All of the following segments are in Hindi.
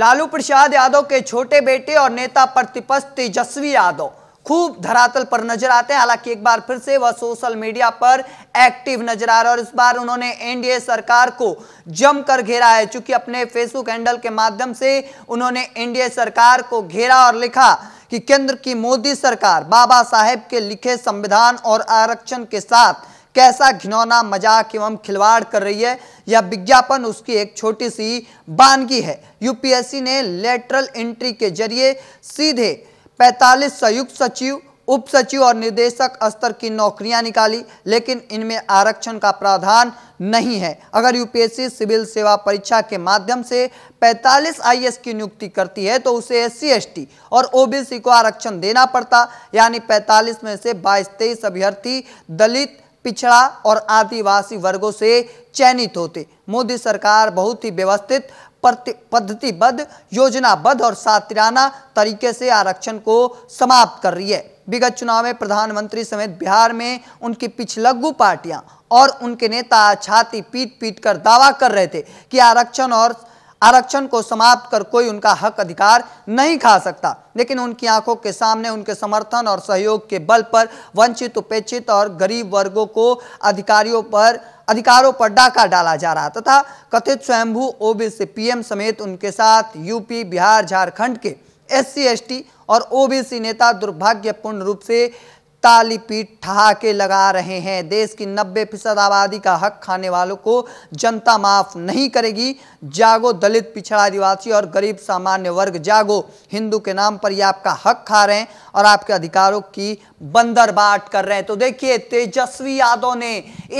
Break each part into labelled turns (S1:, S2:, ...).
S1: लालू प्रसाद यादव के छोटे बेटे और नेता प्रतिपक्ष तेजस्वी यादव खूब धरातल पर नजर आते हैं हालांकि एक बार फिर से वह सोशल मीडिया पर एक्टिव नजर आ रहा है और इस बार उन्होंने एनडीए सरकार को जमकर घेरा है चूंकि अपने फेसबुक हैंडल के माध्यम से उन्होंने एनडीए सरकार को घेरा और लिखा कि केंद्र की मोदी सरकार बाबा साहेब के लिखे संविधान और आरक्षण के साथ कैसा घिनौना मजाक एवं खिलवाड़ कर रही है यह विज्ञापन उसकी एक छोटी सी बानगी है यूपीएससी ने लेटरल एंट्री के जरिए सीधे 45 संयुक्त सचिव उप सचिव और निदेशक स्तर की नौकरियां निकाली लेकिन इनमें आरक्षण का प्रावधान नहीं है अगर यूपीएससी सिविल सेवा परीक्षा के माध्यम से 45 आईएएस की नियुक्ति करती है तो उसे एस सी और ओबीसी को आरक्षण देना पड़ता यानी 45 में से 22 तेईस अभ्यर्थी दलित पिछड़ा और आदिवासी वर्गों से चयनित होते मोदी सरकार बहुत ही व्यवस्थित पद्धतिबद्ध योजनाबद्ध और सातिराना तरीके से आरक्षण को समाप्त कर रही है विगत चुनाव में प्रधानमंत्री समेत बिहार में उनकी पिछलग्गू पार्टियां और उनके नेता छाती पीट पीट कर दावा कर रहे थे कि आरक्षण और आरक्षण को समाप्त कर कोई उनका हक अधिकार नहीं खा सकता लेकिन उनकी आंखों के सामने उनके समर्थन और सहयोग के बल पर वंचित उपेक्षित और गरीब वर्गों को अधिकारियों पर अधिकारों पर डाका डाला जा रहा तथा कथित स्वयंभू ओबीसी पीएम समेत उनके साथ यूपी बिहार झारखंड के एस सी और ओबीसी नेता दुर्भाग्यपूर्ण रूप से ताली पीट ठहाके लगा रहे हैं देश की 90 फीसद आबादी का हक खाने वालों को जनता माफ नहीं करेगी जागो दलित पिछड़ा आदिवासी और गरीब सामान्य वर्ग जागो हिंदू के नाम पर ये आपका हक खा रहे हैं और आपके अधिकारों की बंदर बाट कर रहे हैं तो देखिए तेजस्वी यादव ने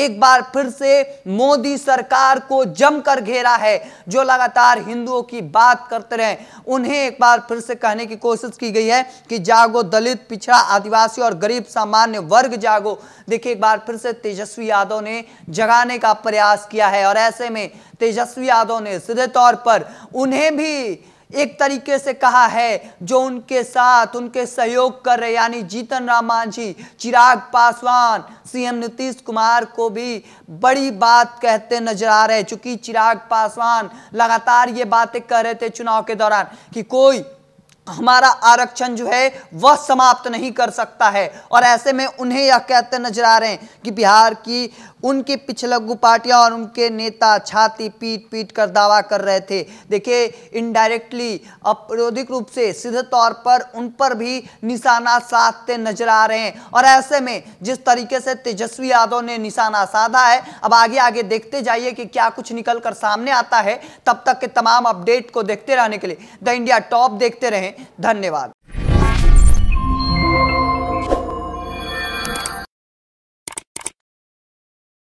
S1: एक बार फिर से मोदी सरकार को जमकर घेरा है जो लगातार हिंदुओं की बात करते रहे उन्हें एक बार फिर से कहने की कोशिश की गई है कि जागो दलित पिछड़ा आदिवासी और गरीब सामान्य वर्ग जागो देखिए एक बार फिर से तेजस्वी यादव ने जगाने का प्रयास किया है और ऐसे में तेजस्वी यादव ने सीधे तौर पर उन्हें भी एक तरीके से कहा है जो उनके साथ उनके सहयोग कर रहे यानी जीतन राम मांझी चिराग पासवान सीएम नीतीश कुमार को भी बड़ी बात कहते नजर आ रहे चूंकि चिराग पासवान लगातार ये बातें कर रहे थे चुनाव के दौरान कि कोई हमारा आरक्षण जो है वह समाप्त नहीं कर सकता है और ऐसे में उन्हें यह कहते नजर आ रहे हैं कि बिहार की उनकी पिछलग्गू पार्टियां और उनके नेता छाती पीट पीट कर दावा कर रहे थे देखिए इनडायरेक्टली अपरोधिक रूप से सीधे तौर पर उन पर भी निशाना साधते नजर आ रहे हैं और ऐसे में जिस तरीके से तेजस्वी यादव ने निशाना साधा है अब आगे आगे देखते जाइए कि क्या कुछ निकल कर सामने आता है तब तक के तमाम अपडेट को देखते रहने के लिए द इंडिया टॉप देखते रहें धन्यवाद